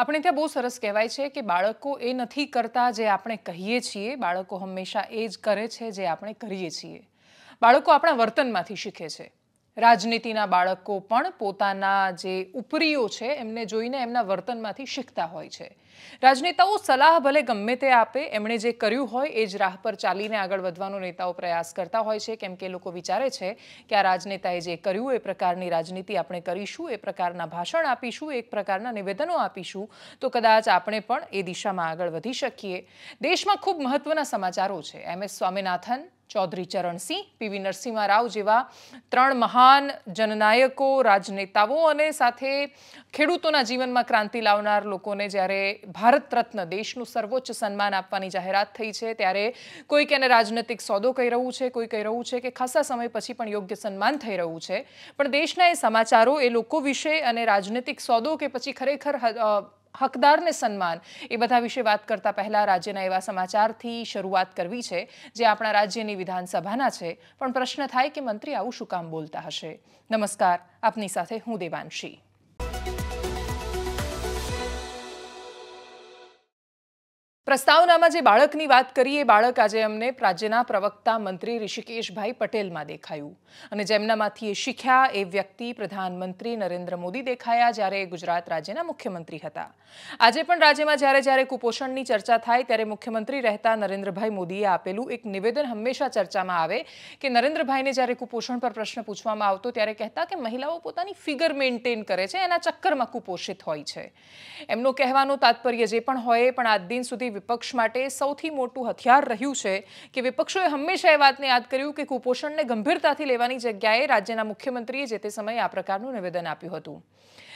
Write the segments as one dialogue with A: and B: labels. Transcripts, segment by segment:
A: આપણે ત્યાં બહુ સરસ કહેવાય છે કે બાળકો એ નથી કરતા જે આપણે કહીએ છીએ બાળકો હંમેશા એ જ કરે છે જે આપણે કરીએ છીએ બાળકો આપણા વર્તનમાંથી શીખે છે રાજનીતિના બાળકો પણ પોતાના જે ઉપરીઓ છે એમને જોઈને એમના વર્તનમાંથી શીખતા હોય છે રાજનેતાઓ સલાહ ભલે ગમે તે આપે એમણે જે કર્યું હોય એ જ રાહ પર ચાલીને આગળ વધવાનો નેતાઓ પ્રયાસ કરતા હોય છે કેમ કે લોકો વિચારે છે કે આ રાજનેતાએ જે કર્યું એ પ્રકારની રાજનીતિ આપણે કરીશું એ પ્રકારના ભાષણ આપીશું એક પ્રકારના નિવેદનો આપીશું તો કદાચ આપણે પણ એ દિશામાં આગળ વધી શકીએ દેશમાં ખૂબ મહત્વના સમાચારો છે M S Swaminathan Chaudhary Charan Singh P V Narasimha Rao જેવા ત્રણ મહાન જનનાયકો રાજનેતાઓ અને સાથે ખેડૂતોના જીવનમાં ક્રાંતિ લાવનાર લોકોને જ્યારે ભારત રત્ન દેશનું સર્વોચ્ચ સન્માન આપવાની જાહેરાત થઈ છે ત્યારે કોઈક એને રાજનૈતિક સોદો કહી રહ્યું છે કોઈ કહી રહ્યું છે કે ખાસા સમય પછી પણ યોગ્ય સન્માન થઈ રહ્યું છે પણ દેશના એ સમાચારો એ લોકો વિશે અને રાજનૈતિક સોદો કે પછી ખરેખર હકદારને સન્માન એ બધા વિશે વાત કરતા પહેલા રાજ્યના એવા સમાચારથી શરૂઆત કરવી છે જે આપણા રાજ્યની વિધાનસભાના છે પણ પ્રશ્ન થાય કે મંત્રી આવું શું કામ બોલતા હશે નમસ્કાર આપની સાથે હું દેવાંશી પ્રસ્તાવનામાં જે બાળકની વાત કરીએ એ બાળક આજે અમને રાજ્યના પ્રવક્તા મંત્રી ઋષિકેશભાઈ પટેલમાં દેખાયું અને જેમનામાંથી એ શીખ્યા એ વ્યક્તિ પ્રધાનમંત્રી નરેન્દ્ર મોદી દેખાયા જ્યારે ગુજરાત રાજ્યના મુખ્યમંત્રી હતા આજે પણ રાજ્યમાં જ્યારે જ્યારે કુપોષણની ચર્ચા થાય ત્યારે મુખ્યમંત્રી રહેતા નરેન્દ્રભાઈ મોદીએ આપેલું એક નિવેદન હંમેશા ચર્ચામાં આવે કે નરેન્દ્રભાઈને જ્યારે કુપોષણ પર પ્રશ્ન પૂછવામાં આવતો ત્યારે કહેતા કે મહિલાઓ પોતાની ફિગર મેન્ટેન કરે છે એના ચક્કરમાં કુપોષિત હોય છે એમનો કહેવાનો તાત્પર્ય જે પણ હોય પણ આજ દિન સુધી વિપક્ષ માટે સૌથી મોટું હથિયાર રહ્યું છે કે વિપક્ષોએ હંમેશા એ વાતને યાદ કર્યું કે કુપોષણને ગંભીરતાથી લેવાની જગ્યાએ રાજ્યના મુખ્યમંત્રીએ જે તે સમયે આ પ્રકારનું નિવેદન આપ્યું હતું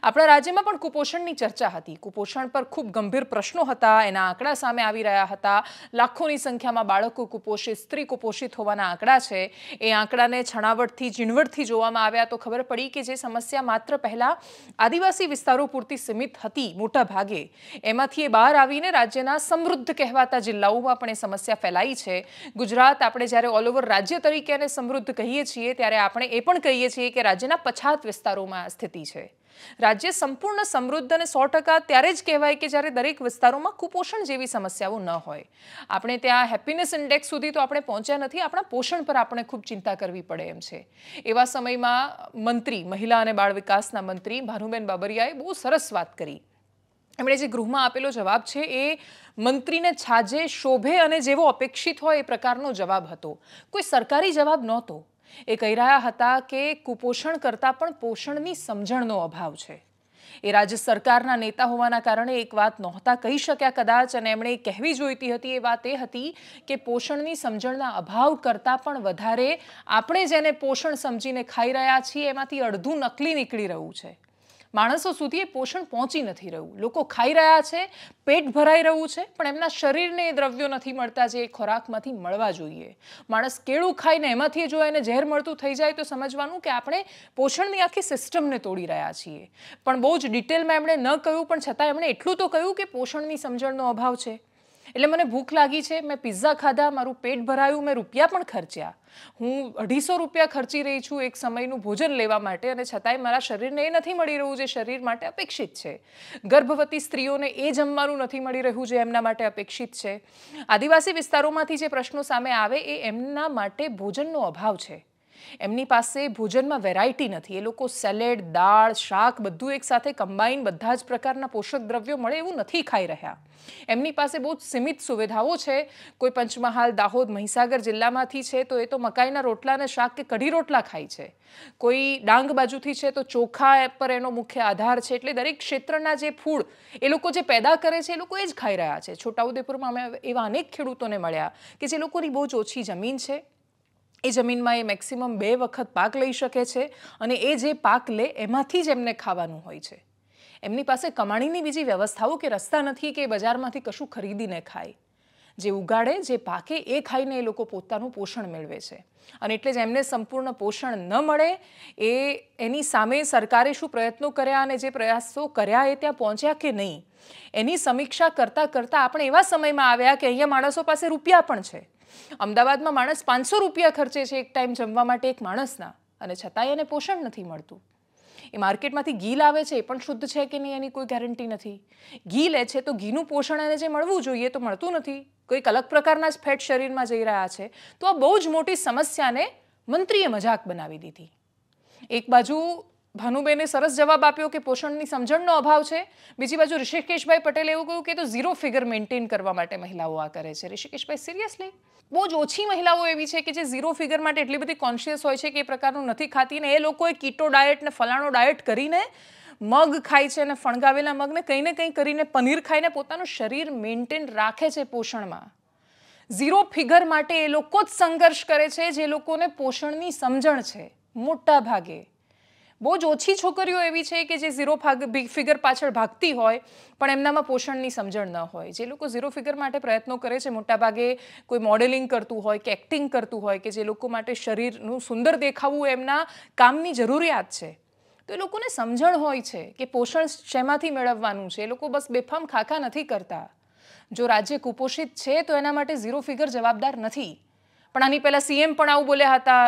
A: આપણા રાજ્યમાં પણ કુપોષણની ચર્ચા હતી કુપોષણ પર ખૂબ ગંભીર પ્રશ્નો હતા એના આંકડા સામે આવી રહ્યા હતા લાખોની સંખ્યામાં બાળકો કુપોષિત સ્ત્રી કુપોષિત હોવાના આંકડા છે એ આંકડાને છણાવટથી ઝીણવટથી જોવામાં આવ્યા તો ખબર પડી કે જે સમસ્યા માત્ર પહેલાં આદિવાસી વિસ્તારો પૂરતી સીમિત હતી મોટા ભાગે એમાંથી એ બહાર આવીને રાજ્યના સમૃદ્ધ કહેવાતા જિલ્લાઓમાં પણ એ સમસ્યા ફેલાઈ છે ગુજરાત આપણે જ્યારે ઓલ ઓવર રાજ્ય તરીકે અને સમૃદ્ધ કહીએ છીએ ત્યારે આપણે એ પણ કહીએ છીએ કે રાજ્યના પછાત વિસ્તારોમાં સ્થિતિ છે રાજ્ય સંપૂર્ણ સમૃદ્ધ અને સો ત્યારે જ કહેવાય કે જ્યારે દરેક વિસ્તારોમાં કુપોષણ જેવી સમસ્યાઓ ન હોય આપણે ત્યાં હેપીનેસ ઇન્ડેક્સ સુધી તો આપણે પહોંચ્યા નથી આપણા પોષણ પર આપણે ખૂબ ચિંતા કરવી પડે એમ છે એવા સમયમાં મંત્રી મહિલા અને બાળ વિકાસના મંત્રી ભાનુબેન બાબરિયાએ બહુ સરસ વાત કરી એમણે જે ગૃહમાં આપેલો જવાબ છે એ મંત્રીને છાજે શોભે અને જેવો અપેક્ષિત હોય એ પ્રકારનો જવાબ હતો કોઈ સરકારી જવાબ નહોતો એ કહી રહ્યા હતા કે કુપોષણ કરતાં પણ પોષણની સમજણનો અભાવ છે એ રાજ્ય સરકારના નેતા હોવાના કારણે એક વાત નહોતા કહી શક્યા કદાચ અને એમણે કહેવી જોઈતી હતી એ વાત એ હતી કે પોષણની સમજણના અભાવ કરતાં પણ વધારે આપણે જેને પોષણ સમજીને ખાઈ રહ્યા છીએ એમાંથી અડધું નકલી નીકળી રહ્યું છે માણસો સુધી એ પોષણ પહોંચી નથી રહ્યું લોકો ખાઈ રહ્યા છે પેટ ભરાઈ રહ્યું છે પણ એમના શરીરને એ દ્રવ્યો નથી મળતા જે ખોરાકમાંથી મળવા જોઈએ માણસ કેળું ખાઈને એમાંથી જો એને ઝેર મળતું થઈ જાય તો સમજવાનું કે આપણે પોષણની આખી સિસ્ટમને તોડી રહ્યા છીએ પણ બહુ જ ડિટેલમાં એમણે ન કહ્યું પણ છતાં એમણે એટલું તો કહ્યું કે પોષણની સમજણનો અભાવ છે એટલે મને ભૂખ લાગી છે મેં પિઝા ખાધા મારું પેટ ભરાયું મેં રૂપિયા પણ ખર્ચ્યા હું અઢીસો રૂપિયા ખર્ચી રહી છું એક સમયનું ભોજન લેવા માટે અને છતાંય મારા શરીરને એ નથી મળી રહ્યું જે શરીર માટે અપેક્ષિત છે ગર્ભવતી સ્ત્રીઓને એ જમવાનું નથી મળી રહ્યું જે એમના માટે અપેક્ષિત છે આદિવાસી વિસ્તારોમાંથી જે પ્રશ્નો સામે આવે એ એમના માટે ભોજનનો અભાવ છે એમની પાસે ભોજનમાં વેરાયટી નથી એ લોકો સેલેડ દાળ શાક બધું એકસાથે કમ્બાઈન બધા જ પ્રકારના પોષક દ્રવ્યો મળે એવું નથી ખાઈ રહ્યા એમની પાસે બહુ સીમિત સુવિધાઓ છે કોઈ પંચમહાલ દાહોદ મહીસાગર જિલ્લામાંથી છે તો એ તો મકાઈના રોટલા અને શાક કે કઢી રોટલા ખાય છે કોઈ ડાંગ બાજુથી છે તો ચોખા પર એનો મુખ્ય આધાર છે એટલે દરેક ક્ષેત્રના જે ફૂડ એ લોકો જે પેદા કરે છે એ લોકો એ જ ખાઈ રહ્યા છે છોટાઉદેપુરમાં અમે એવા અનેક ખેડૂતોને મળ્યા કે જે લોકોની બહુ જ ઓછી જમીન છે એ જમીનમાં એ મેક્સિમમ બે વખત પાક લઈ શકે છે અને એ જે પાક લે એમાંથી જ એમને ખાવાનું હોય છે એમની પાસે કમાણીની બીજી વ્યવસ્થાઓ કે રસ્તા નથી કે બજારમાંથી કશું ખરીદીને ખાય જે ઉગાડે જે પાકે એ ખાઈને એ લોકો પોતાનું પોષણ મેળવે છે અને એટલે જ એમને સંપૂર્ણ પોષણ ન મળે એ એની સામે સરકારે શું પ્રયત્નો કર્યા અને જે પ્રયાસો કર્યા એ ત્યાં પહોંચ્યા કે નહીં એની સમીક્ષા કરતાં કરતાં આપણે એવા સમયમાં આવ્યા કે અહીંયા માણસો પાસે રૂપિયા પણ છે અમદાવાદમાં માણસ પાંચસો રૂપિયા ખર્ચે છે એક ટાઈમ જમવા માટે એક માણસના અને છતાંય એને પોષણ નથી મળતું એ માર્કેટમાંથી ઘી લાવે છે એ પણ શુદ્ધ છે કે નહીં એની કોઈ ગેરંટી નથી ઘી લે છે તો ઘીનું પોષણ એને જે મળવું જોઈએ તો મળતું નથી કોઈક અલગ પ્રકારના જ ફેટ શરીરમાં જઈ રહ્યા છે તો આ બહુ જ મોટી સમસ્યાને મંત્રીએ મજાક બનાવી દીધી એક બાજુ ભાનુબેને સરસ જવાબ આપ્યો કે પોષણની સમજણનો અભાવ છે બીજી બાજુ ઋષિકેશભાઈ પટેલે એવું કહ્યું કે તો ઝીરો ફિગર મેન્ટેન કરવા માટે મહિલાઓ આ કરે છે ઋષિકેશભાઈ સિરિયસલી બહુ જ ઓછી મહિલાઓ એવી છે કે જે ઝીરો ફિગર માટે એટલી બધી કોન્શિયસ હોય છે કે એ પ્રકારનું નથી ખાતી ને એ લોકોએ કીટો ડાયટ ને ફલાણો ડાયટ કરીને મગ ખાય છે અને ફણગાવેલા મગને કંઈ ને કંઈ કરીને પનીર ખાઈને પોતાનું શરીર મેન્ટેન રાખે છે પોષણમાં ઝીરો ફિગર માટે એ લોકો જ સંઘર્ષ કરે છે જે લોકોને પોષણની સમજણ છે મોટા ભાગે બહુ જ ઓછી છોકરીઓ એવી છે કે જે ઝીરો ફિગર પાછળ ભાગતી હોય પણ એમનામાં પોષણની સમજણ ન હોય જે લોકો ઝીરો ફિગર માટે પ્રયત્નો કરે છે મોટાભાગે કોઈ મોડેલિંગ કરતું હોય કે એક્ટિંગ કરતું હોય કે જે લોકો માટે શરીરનું સુંદર દેખાવું એમના કામની જરૂરિયાત છે તો એ લોકોને સમજણ હોય છે કે પોષણ શેમાંથી મેળવવાનું છે એ લોકો બસ બેફામ ખાખા નથી કરતા જો રાજ્ય કુપોષિત છે તો એના માટે ઝીરો ફિગર જવાબદાર નથી પણ આની પહેલાં સીએમ પણ આવું બોલ્યા હતા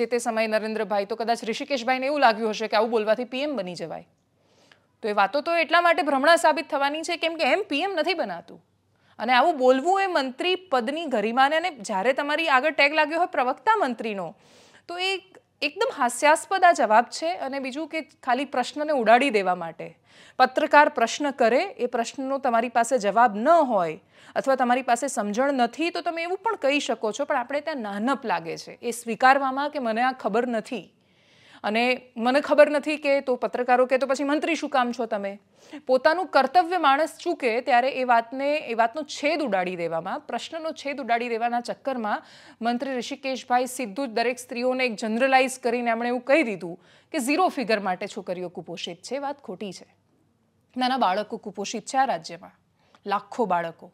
A: જે તે સમયે નરેન્દ્રભાઈ તો કદાચ ઋષિકેશભાઈને એવું લાગ્યું હશે કે આવું બોલવાથી પીએમ બની જવાય તો એ વાતો તો એટલા માટે ભ્રમણા સાબિત થવાની છે કેમ કે એમ પીએમ નથી બનાતું અને આવું બોલવું એ મંત્રી પદની ગરિમાને અને જ્યારે તમારી આગળ ટેગ લાગ્યો હોય પ્રવક્તા મંત્રીનો તો એ એકદમ હાસ્યાસ્પદ આ જવાબ છે અને બીજું કે ખાલી પ્રશ્નને ઉડાડી દેવા માટે પત્રકાર પ્રશ્ન કરે એ પ્રશ્નનો તમારી પાસે જવાબ ન હોય અથવા તમારી પાસે સમજણ નથી તો તમે એવું પણ કહી શકો છો પણ આપણે ત્યાં નાનપ લાગે છે એ સ્વીકારવામાં કે મને આ ખબર નથી અને મને ખબર નથી કે તો પત્રકારો કે તો પછી મંત્રી શું કામ છો તમે પોતાનું કર્તવ્ય માણસ ચૂકે ત્યારે એ વાતને એ વાતનો છેદ ઉડાડી દેવામાં પ્રશ્નનો છેદ ઉડાડી દેવાના ચક્કરમાં મંત્રી ઋષિકેશભાઈ સીધું જ દરેક સ્ત્રીઓને એક જનરલાઇઝ કરીને એમણે એવું કહી દીધું કે ઝીરો ફિગર માટે છોકરીઓ કુપોષિત છે વાત ખોટી છે નાના બાળકો કુપોષિત છે આ રાજ્યમાં લાખો બાળકો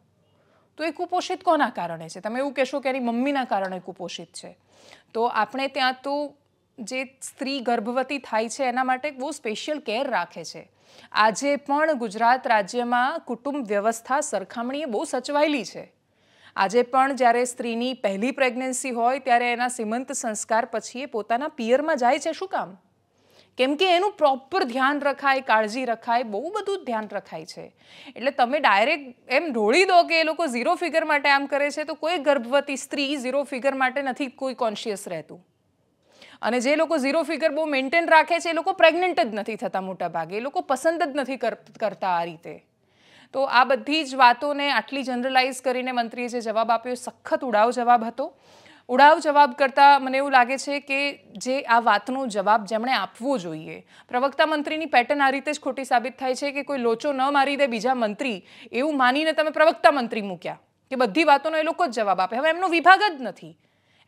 A: તો એ કુપોષિત કોના કારણે છે તમે એવું કહેશો કે એની મમ્મીના કારણે કુપોષિત છે તો આપણે ત્યાં તો જે સ્ત્રી ગર્ભવતી થાય છે એના માટે બહુ સ્પેશિયલ કેર રાખે છે આજે પણ ગુજરાત રાજ્યમાં કુટુંબ વ્યવસ્થા સરખામણીએ બહુ સચવાયેલી છે આજે પણ જ્યારે સ્ત્રીની પહેલી પ્રેગ્નન્સી હોય ત્યારે એના સીમંત સંસ્કાર પછી એ પોતાના પિયરમાં જાય છે શું કામ કેમ કે એનું પ્રોપર ધ્યાન રખાય કાળજી રખાય બહુ બધું ધ્યાન રખાય છે એટલે તમે ડાયરેક્ટ એમ ઢોળી દો કે એ લોકો ઝીરો ફિગર માટે આમ કરે છે તો કોઈ ગર્ભવતી સ્ત્રી ઝીરો ફિગર માટે નથી કોઈ કોન્શિયસ રહેતું અને જે લોકો ઝીરો ફિગર બહુ મેન્ટેન રાખે છે એ લોકો પ્રેગ્નન્ટ જ નથી થતા મોટા ભાગે એ લોકો પસંદ જ નથી કરતા આ રીતે તો આ બધી જ વાતોને આટલી જનરલાઇઝ કરીને મંત્રીએ જે જવાબ આપ્યો સખત ઉડાવ જવાબ હતો ઉડાવ જવાબ કરતાં મને એવું લાગે છે કે જે આ વાતનો જવાબ જેમણે આપવો જોઈએ પ્રવક્તા મંત્રીની પેટર્ન આ રીતે જ ખોટી સાબિત થાય છે કે કોઈ લોચો ન મારી દે બીજા મંત્રી એવું માનીને તમે પ્રવક્તા મંત્રી મૂક્યા કે બધી વાતોનો એ લોકો જ જવાબ આપે હવે એમનો વિભાગ જ નથી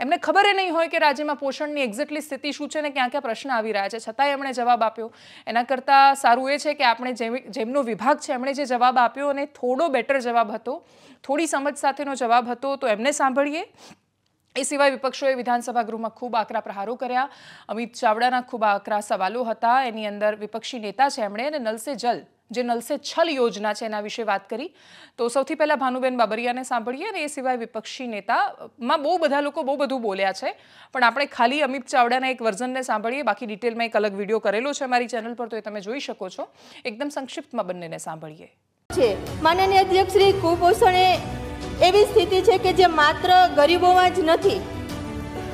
A: એમને ખબર એ નહીં હોય કે રાજ્યમાં પોષણની એક્ઝેક્ટલી સ્થિતિ શું છે અને ક્યાં ક્યાં પ્રશ્ન આવી રહ્યા છે છતાંય એમણે જવાબ આપ્યો એના કરતાં સારું એ છે કે આપણે જેમનો વિભાગ છે એમણે જે જવાબ આપ્યો અને થોડો બેટર જવાબ હતો થોડી સમજ સાથેનો જવાબ હતો તો એમને સાંભળીએ એ સિવાય વિપક્ષોએ વિધાનસભા ગૃહમાં ખૂબ આકરા પ્રહારો કર્યા અમિત ચાવડાના ખૂબ આકરા સવાલો હતા એની અંદર વિપક્ષી નેતા છે એમણે અને નલસે જલ જે નલસે છલ યોજના છે એના વિશે વાત કરી તો સૌથી પહેલાં ભાનુબેન બાબરિયાને સાંભળીએ અને એ સિવાય વિપક્ષી નેતામાં બહુ બધા લોકો બહુ બધું બોલ્યા છે પણ આપણે ખાલી અમિત ચાવડાના એક વર્ઝનને સાંભળીએ બાકી ડિટેલમાં એક અલગ વિડીયો કરેલો છે મારી ચેનલ પર તો એ તમે જોઈ શકો છો એકદમ સંક્ષિપ્તમાં બંનેને સાંભળીએ
B: છે માનનીય અધ્યક્ષ શ્રી કુપોષણે એવી સ્થિતિ છે કે જે માત્ર ગરીબોમાં જ નથી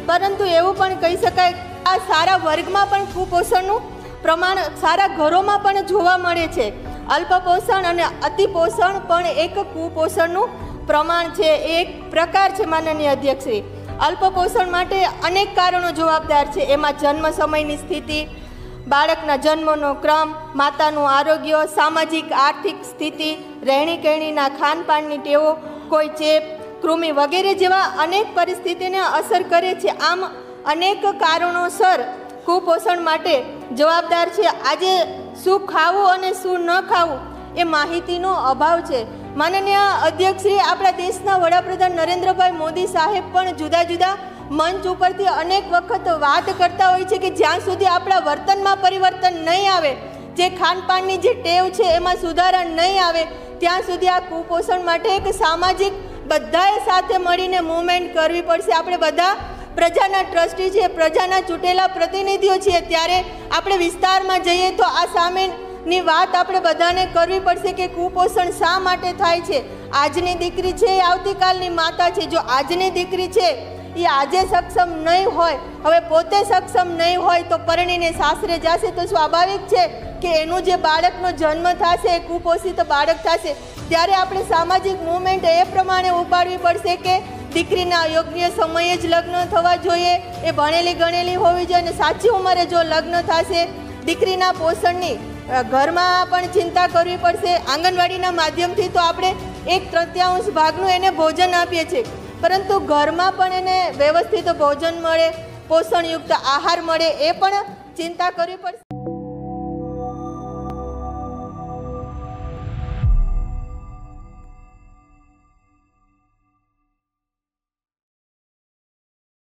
B: પરંતુ એવું પણ કહી શકાય આ સારા વર્ગમાં પણ કુપોષણનું પ્રમાણ સારા ઘરોમાં પણ જોવા મળે છે અલ્પપોષણ અને અતિપોષણ પણ એક કુપોષણનું પ્રમાણ છે એક પ્રકાર છે માનનીય અધ્યક્ષશ્રી અલ્પપોષણ માટે અનેક કારણો જવાબદાર છે એમાં જન્મ સમયની સ્થિતિ બાળકના જન્મનો ક્રમ માતાનું આરોગ્ય સામાજિક આર્થિક સ્થિતિ રહેણી કહેણીના ખાનપાનની ટેવો કોઈ ચેપ કૃમિ વગેરે જેવા અનેક પરિસ્થિતિને અસર કરે છે આમ અનેક કારણોસર કુપોષણ માટે જવાબદાર છે આજે શું ખાવું અને શું ન ખાવું એ માહિતીનો અભાવ છે માનનીય અધ્યક્ષશ્રી આપણા દેશના વડાપ્રધાન નરેન્દ્રભાઈ મોદી સાહેબ પણ જુદા જુદા મંચ ઉપરથી અનેક વખત વાત કરતા હોય છે કે જ્યાં સુધી આપણા વર્તનમાં પરિવર્તન નહીં આવે જે ખાનપાનની જે ટેવ છે એમાં સુધારા નહીં આવે ત્યાં સુધી આ કુપોષણ માટે એક સામાજિક બધાએ સાથે મળીને મૂવમેન્ટ કરવી પડશે આપણે બધા પ્રજાના ટ્રસ્ટી છીએ પ્રજાના ચૂંટેલા પ્રતિનિધિઓ છીએ ત્યારે આપણે વિસ્તારમાં જઈએ તો આ સામેની વાત આપણે બધાને કરવી પડશે કે કુપોષણ શા માટે થાય છે આજની દીકરી છે આવતીકાલની માતા છે જો આજની દીકરી છે એ આજે સક્ષમ નહીં હોય હવે પોતે સક્ષમ નહીં હોય તો પરણીને સાસરે જશે તો સ્વાભાવિક છે કે એનું જે બાળકનો જન્મ થશે એ કુપોષિત બાળક થશે ત્યારે આપણે સામાજિક મુવમેન્ટ એ પ્રમાણે ઉપાડવી પડશે કે દીકરીના યોગ્ય સમયે જ લગ્ન થવા જોઈએ એ ભણેલી ગણેલી હોવી જોઈએ અને સાચી ઉંમરે જો લગ્ન થશે દીકરીના પોષણની ઘરમાં પણ ચિંતા કરવી પડશે આંગણવાડીના માધ્યમથી તો આપણે એક તૃતીયાંશ ભાગનું એને ભોજન આપીએ છીએ પરંતુ ઘરમાં પણ એને વ્યવસ્થિત ભોજન મળે પોષણયુક્ત આહાર મળે એ પણ ચિંતા કરવી પડશે